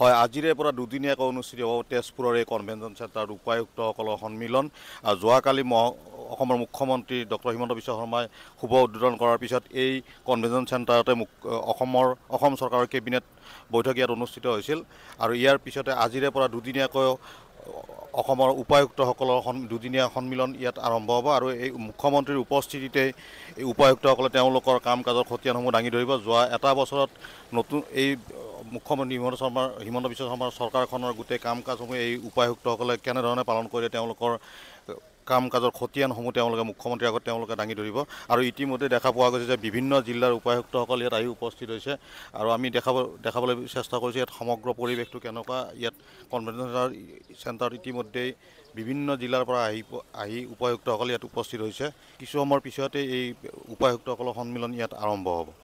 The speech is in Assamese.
হয় আজিৰে পৰা দুদিনীয়াকৈ অনুষ্ঠিত হ'ব তেজপুৰৰ এই কনভেনশ্যন চেণ্টাৰত উপায়ুক্তসকলৰ সন্মিলন যোৱাকালি মহ অসমৰ মুখ্যমন্ত্ৰী ডক্টৰ হিমন্ত বিশ্ব শৰ্মাই শুভ উদ্বোধন কৰাৰ পিছত এই কনভেনশ্যন চেণ্টাৰতে মুখ অসমৰ অসম চৰকাৰৰ কেবিনেট বৈঠক ইয়াত অনুষ্ঠিত হৈছিল আৰু ইয়াৰ পিছতে আজিৰে পৰা দুদিনীয়াকৈ অসমৰ উপায়ুক্তসকলৰ দুদিনীয়া সন্মিলন ইয়াত আৰম্ভ হ'ব আৰু এই মুখ্যমন্ত্ৰীৰ উপস্থিতিতে এই উপায়ুক্তসকলে তেওঁলোকৰ কাম কাজৰ খতিয়ানসমূহ দাঙি ধৰিব যোৱা এটা বছৰত নতুন এই মুখ্যমন্ত্ৰী হিমন্ত শৰ্মাৰ হিমন্ত বিশ্ব শৰ্মাৰ চৰকাৰখনৰ গোটেই কাম কাজসমূহ এই উপায়ুক্তসকলে কেনেধৰণে পালন কৰিলে তেওঁলোকৰ কাম কাজৰ খতিয়ানসমূহ তেওঁলোকে মুখ্যমন্ত্ৰীৰ আগত তেওঁলোকে দাঙি ধৰিব আৰু ইতিমধ্যে দেখা পোৱা গৈছে যে বিভিন্ন জিলাৰ উপায়ুক্তসকল ইয়াত আহি উপস্থিত হৈছে আৰু আমি দেখাব দেখাবলৈ চেষ্টা কৰিছোঁ ইয়াত সমগ্ৰ পৰিৱেশটো কেনেকুৱা ইয়াত কনভেনশ্যন চেণ্টাৰ চেণ্টাৰত ইতিমধ্যেই বিভিন্ন জিলাৰ পৰা আহি আহি উপায়ুক্তসকল ইয়াত উপস্থিত হৈছে কিছু সময়ৰ পিছতে এই উপায়ুক্তসকলৰ সন্মিলন ইয়াত আৰম্ভ হ'ব